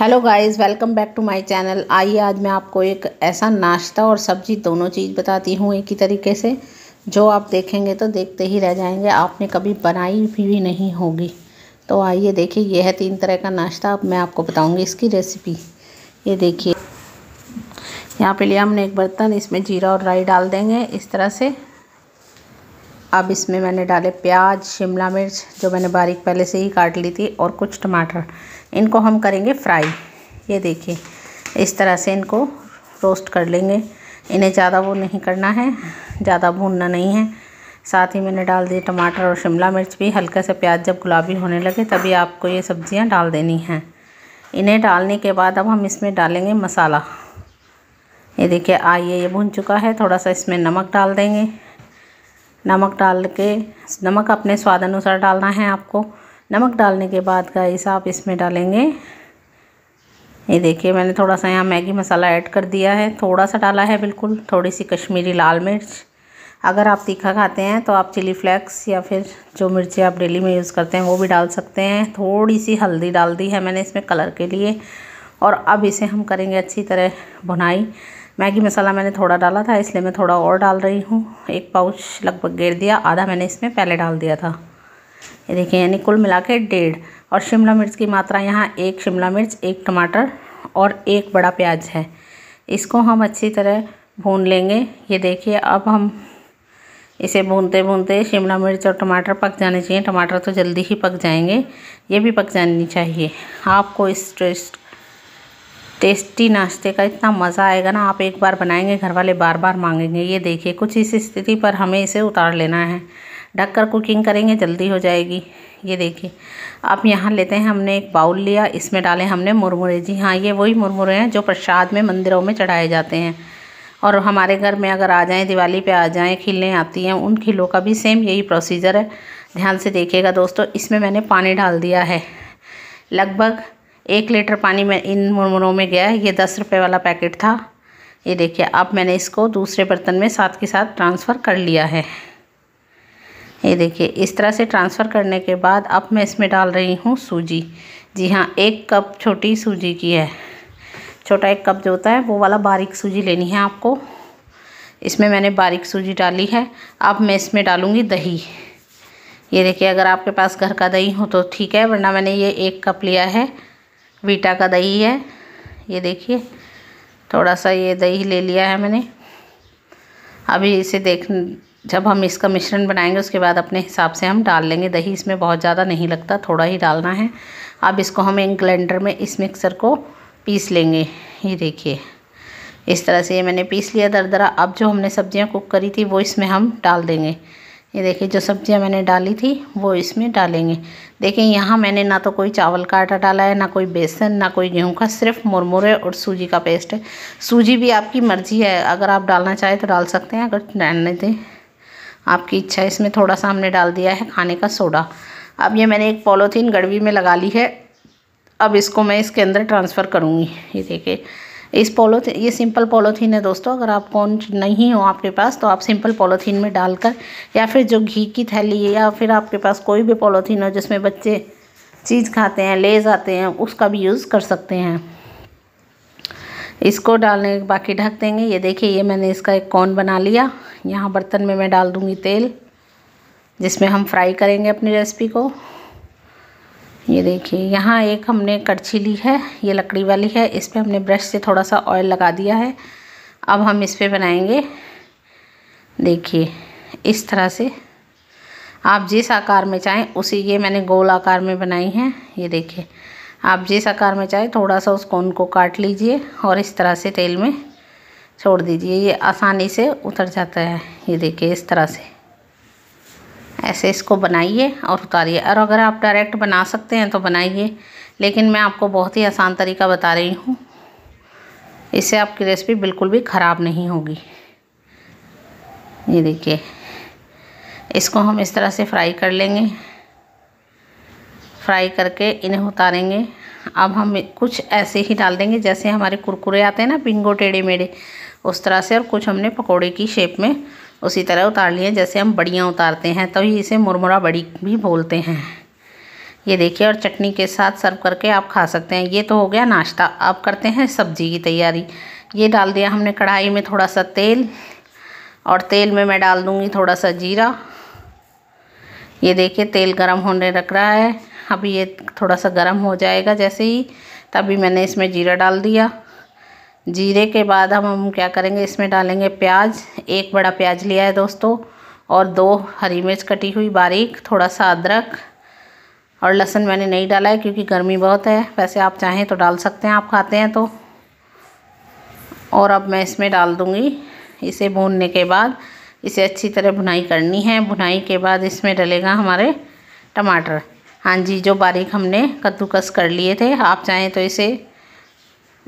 hello guys welcome back to my channel आइए आज मैं आपको एक ऐसा नाश्ता और सब्ज़ी दोनों चीज़ बताती हूँ एक ही तरीके से जो आप देखेंगे तो देखते ही रह जाएंगे आपने कभी बनाई भी नहीं होगी तो आइए देखिए यह है तीन तरह का नाश्ता अब मैं आपको बताऊँगी इसकी रेसिपी ये देखिए यहाँ पे लिया हमने एक बर्तन इसमें जीरा और राई डाल देंगे इस तरह से अब इसमें मैंने डाले प्याज शिमला मिर्च जो मैंने बारीक पहले से ही काट ली थी और कुछ टमाटर इनको हम करेंगे फ्राई ये देखिए इस तरह से इनको रोस्ट कर लेंगे इन्हें ज़्यादा वो नहीं करना है ज़्यादा भूनना नहीं है साथ ही मैंने डाल दिए टमाटर और शिमला मिर्च भी हल्का सा प्याज जब गुलाबी होने लगे तभी आपको ये सब्ज़ियाँ डाल देनी हैं इन्हें डालने के बाद अब हम इसमें डालेंगे मसाला ये देखिए आइए ये भून चुका है थोड़ा सा इसमें नमक डाल देंगे नमक डाल के नमक अपने स्वाद अनुसार डालना है आपको नमक डालने के बाद गाइस आप इसमें डालेंगे ये देखिए मैंने थोड़ा सा यहाँ मैगी मसाला ऐड कर दिया है थोड़ा सा डाला है बिल्कुल थोड़ी सी कश्मीरी लाल मिर्च अगर आप तीखा खाते हैं तो आप चिली फ्लेक्स या फिर जो मिर्ची आप डेली में यूज़ करते हैं वो भी डाल सकते हैं थोड़ी सी हल्दी डाल दी है मैंने इसमें कलर के लिए और अब इसे हम करेंगे अच्छी तरह भुनाई मैगी मसाला मैंने थोड़ा डाला था इसलिए मैं थोड़ा और डाल रही हूँ एक पाउच लगभग गिर दिया आधा मैंने इसमें पहले डाल दिया था ये देखिए यानी कुल मिला के डेढ़ और शिमला मिर्च की मात्रा यहाँ एक शिमला मिर्च एक टमाटर और एक बड़ा प्याज है इसको हम अच्छी तरह भून लेंगे ये देखिए अब हम इसे भूनते भूनते शिमला मिर्च और टमाटर पक जाने चाहिए टमाटर तो जल्दी ही पक जाएंगे ये भी पक जानी चाहिए आपको इस टेस्ट टेस्टी नाश्ते का इतना मज़ा आएगा ना आप एक बार बनाएंगे घर वाले बार बार मांगेंगे ये देखिए कुछ इस स्थिति पर हमें इसे उतार लेना है ढक कर कुकिंग करेंगे जल्दी हो जाएगी ये देखिए अब यहाँ लेते हैं हमने एक बाउल लिया इसमें डाले हमने मुरमुरे जी हाँ ये वही मुरमुरे हैं जो प्रसाद में मंदिरों में चढ़ाए जाते हैं और हमारे घर में अगर आ जाएँ दिवाली पर आ जाएँ खिलें आती हैं उन खिलों का भी सेम यही प्रोसीजर है ध्यान से देखिएगा दोस्तों इसमें मैंने पानी डाल दिया है लगभग एक लीटर पानी में इन मुरमुरों में गया ये दस रुपये वाला पैकेट था ये देखिए अब मैंने इसको दूसरे बर्तन में साथ के साथ ट्रांसफ़र कर लिया है ये देखिए इस तरह से ट्रांसफ़र करने के बाद अब मैं इसमें डाल रही हूँ सूजी जी हाँ एक कप छोटी सूजी की है छोटा एक कप जो होता है वो वाला बारीक सूजी लेनी है आपको इसमें मैंने बारीक सूजी डाली है अब मैं इसमें डालूँगी दही ये देखिए अगर आपके पास घर का दही हो तो ठीक है वरना मैंने ये एक कप लिया है वीटा का दही है ये देखिए थोड़ा सा ये दही ले लिया है मैंने अभी इसे देख जब हम इसका मिश्रण बनाएंगे उसके बाद अपने हिसाब से हम डाल लेंगे दही इसमें बहुत ज़्यादा नहीं लगता थोड़ा ही डालना है अब इसको हम एक ग्लेंडर में इस मिक्सर को पीस लेंगे ये देखिए इस तरह से ये मैंने पीस लिया दरदरा अब जो हमने सब्ज़ियाँ कुक करी थी वो इसमें हम डाल देंगे ये देखिए जो सब्जियां मैंने डाली थी वो इसमें डालेंगे देखिए यहाँ मैंने ना तो कोई चावल का आटा डाला है ना कोई बेसन ना कोई गेहूं का सिर्फ मुरमुरे और सूजी का पेस्ट है सूजी भी आपकी मर्जी है अगर आप डालना चाहें तो डाल सकते हैं अगर डालने दें आपकी इच्छा है इसमें थोड़ा सा हमने डाल दिया है खाने का सोडा अब ये मैंने एक पॉलोथीन गड़वी में लगा ली है अब इसको मैं इसके अंदर ट्रांसफ़र करूँगी ये देखिए इस पॉलोथीन ये सिंपल पॉलोथीन है दोस्तों अगर आप कौन नहीं हो आपके पास तो आप सिंपल पॉलोथीन में डालकर या फिर जो घी की थैली है या फिर आपके पास कोई भी पॉलोथीन हो जिसमें बच्चे चीज़ खाते हैं ले जाते हैं उसका भी यूज़ कर सकते हैं इसको डालने बाकी ढक देंगे ये देखिए ये मैंने इसका एक कौन बना लिया यहाँ बर्तन में मैं डाल दूँगी तेल जिसमें हम फ्राई करेंगे अपनी रेसिपी को ये देखिए यहाँ एक हमने कड़छी ली है ये लकड़ी वाली है इस पर हमने ब्रश से थोड़ा सा ऑयल लगा दिया है अब हम इस पर बनाएंगे देखिए इस तरह से आप जिस आकार में चाहें उसी ये मैंने गोल आकार में बनाई हैं ये देखिए आप जिस आकार में चाहें थोड़ा सा उस कोन को काट लीजिए और इस तरह से तेल में छोड़ दीजिए ये आसानी से उतर जाता है ये देखिए इस तरह से ऐसे इसको बनाइए और उतारिए और अगर आप डायरेक्ट बना सकते हैं तो बनाइए लेकिन मैं आपको बहुत ही आसान तरीका बता रही हूँ इससे आपकी रेसिपी बिल्कुल भी ख़राब नहीं होगी ये देखिए इसको हम इस तरह से फ्राई कर लेंगे फ्राई करके इन्हें उतारेंगे अब हम कुछ ऐसे ही डाल देंगे जैसे हमारे कुरकुरे आते हैं ना पिंगो टेढ़े मेढ़े उस तरह से और कुछ हमने पकौड़े की शेप में उसी तरह उतार लिए जैसे हम बड़ियाँ उतारते हैं तभी तो इसे मुरमुरा बड़ी भी बोलते हैं ये देखिए और चटनी के साथ सर्व करके आप खा सकते हैं ये तो हो गया नाश्ता अब करते हैं सब्जी की तैयारी ये डाल दिया हमने कढ़ाई में थोड़ा सा तेल और तेल में मैं डाल दूँगी थोड़ा सा जीरा ये देखिए तेल गरम होने रख रहा है अभी ये थोड़ा सा गरम हो जाएगा जैसे ही तभी मैंने इसमें जीरा डाल दिया जीरे के बाद हम हम क्या करेंगे इसमें डालेंगे प्याज एक बड़ा प्याज लिया है दोस्तों और दो हरी मिर्च कटी हुई बारीक थोड़ा सा अदरक और लहसुन मैंने नहीं डाला है क्योंकि गर्मी बहुत है वैसे आप चाहें तो डाल सकते हैं आप खाते हैं तो और अब मैं इसमें डाल दूँगी इसे भूनने के बाद इसे अच्छी तरह भुनाई करनी है भुनाई के बाद इसमें डलेगा हमारे टमाटर हाँ जी जो बारीक हमने कद्दूकस कर लिए थे आप चाहें तो इसे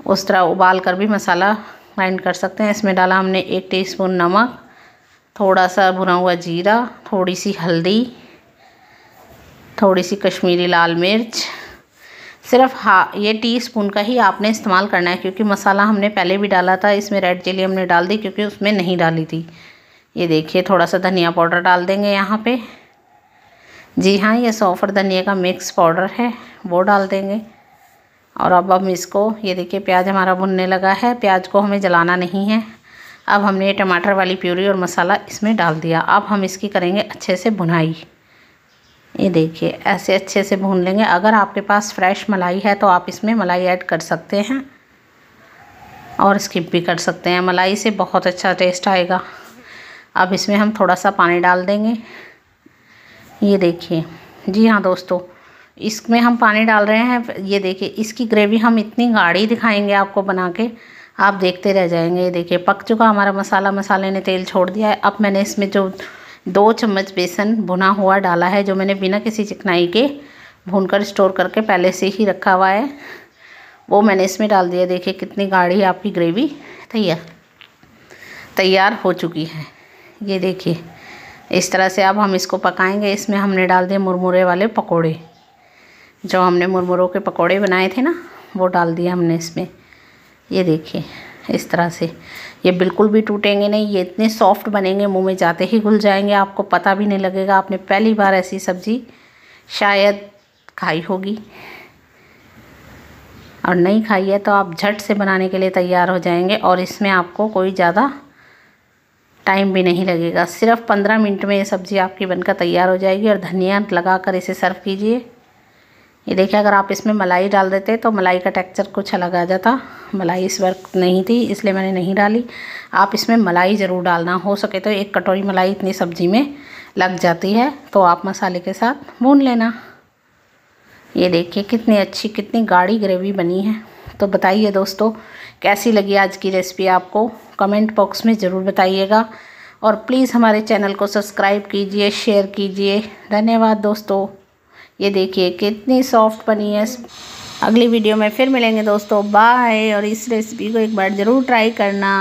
उस तरह उबाल कर भी मसाला ग्राइंड कर सकते हैं इसमें डाला हमने एक टीस्पून नमक थोड़ा सा भुना हुआ जीरा थोड़ी सी हल्दी थोड़ी सी कश्मीरी लाल मिर्च सिर्फ हा ये टी स्पून का ही आपने इस्तेमाल करना है क्योंकि मसाला हमने पहले भी डाला था इसमें रेड चिली हमने डाल दी क्योंकि उसमें नहीं डाली थी ये देखिए थोड़ा सा धनिया पाउडर डाल देंगे यहाँ पे जी हाँ ये सौफ़र धनिया का मिक्स पाउडर है वो डाल देंगे और अब हम इसको ये देखिए प्याज हमारा भुनने लगा है प्याज को हमें जलाना नहीं है अब हमने टमाटर वाली प्यूरी और मसाला इसमें डाल दिया अब हम इसकी करेंगे अच्छे से भुनाई ये देखिए ऐसे अच्छे से भून लेंगे अगर आपके पास फ्रेश मलाई है तो आप इसमें मलाई ऐड कर सकते हैं और स्किप भी कर सकते हैं मलाई से बहुत अच्छा टेस्ट आएगा अब इसमें हम थोड़ा सा पानी डाल देंगे ये देखिए जी हाँ दोस्तों इसमें हम पानी डाल रहे हैं ये देखिए इसकी ग्रेवी हम इतनी गाढ़ी दिखाएंगे आपको बना के आप देखते रह जाएंगे ये देखिए पक चुका हमारा मसाला मसाले ने तेल छोड़ दिया है अब मैंने इसमें जो दो चम्मच बेसन भुना हुआ डाला है जो मैंने बिना किसी चिकनाई के भूनकर स्टोर करके पहले से ही रखा हुआ है वो मैंने इसमें डाल दिया देखिए कितनी गाढ़ी आपकी ग्रेवी तैयार तैयार हो चुकी है ये देखिए इस तरह से अब हम इसको पकाएंगे इसमें हमने डाल दिए मुरमुरे वाले पकौड़े जो हमने मुरमुरों के पकोड़े बनाए थे ना वो डाल दिया हमने इसमें ये देखिए इस तरह से ये बिल्कुल भी टूटेंगे नहीं ये इतने सॉफ्ट बनेंगे मुंह में जाते ही घुल जाएंगे आपको पता भी नहीं लगेगा आपने पहली बार ऐसी सब्ज़ी शायद खाई होगी और नहीं खाई है तो आप झट से बनाने के लिए तैयार हो जाएंगे और इसमें आपको कोई ज़्यादा टाइम भी नहीं लगेगा सिर्फ पंद्रह मिनट में ये सब्ज़ी आपकी बनकर तैयार हो जाएगी और धनिया लगाकर इसे सर्व कीजिए ये देखिए अगर आप इसमें मलाई डाल देते तो मलाई का टेक्सचर कुछ अलग आ जाता मलाई इस वर्क नहीं थी इसलिए मैंने नहीं डाली आप इसमें मलाई ज़रूर डालना हो सके तो एक कटोरी मलाई इतनी सब्ज़ी में लग जाती है तो आप मसाले के साथ भून लेना ये देखिए कितनी अच्छी कितनी गाढ़ी ग्रेवी बनी है तो बताइए दोस्तों कैसी लगी आज की रेसिपी आपको कमेंट बॉक्स में ज़रूर बताइएगा और प्लीज़ हमारे चैनल को सब्सक्राइब कीजिए शेयर कीजिए धन्यवाद दोस्तों ये देखिए कितनी सॉफ्ट बनी है अगली वीडियो में फिर मिलेंगे दोस्तों बाय और इस रेसिपी को एक बार ज़रूर ट्राई करना